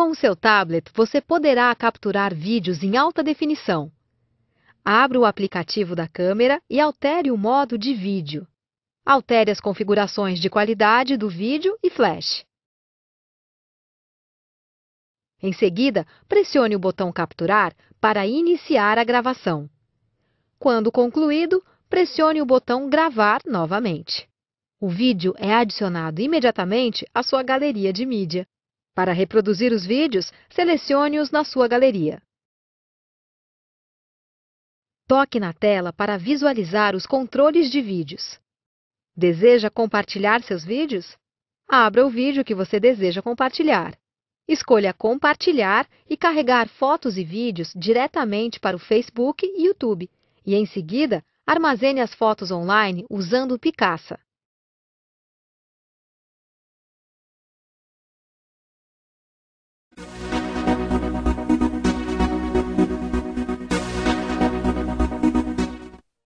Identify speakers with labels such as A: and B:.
A: Com o seu tablet, você poderá capturar vídeos em alta definição. Abra o aplicativo da câmera e altere o modo de vídeo. Altere as configurações de qualidade do vídeo e flash. Em seguida, pressione o botão Capturar para iniciar a gravação. Quando concluído, pressione o botão Gravar novamente. O vídeo é adicionado imediatamente à sua galeria de mídia. Para reproduzir os vídeos, selecione-os na sua galeria. Toque na tela para visualizar os controles de vídeos. Deseja compartilhar seus vídeos? Abra o vídeo que você deseja compartilhar. Escolha Compartilhar e carregar fotos e vídeos diretamente para o Facebook e YouTube. E em seguida, armazene as fotos online usando o Picasa.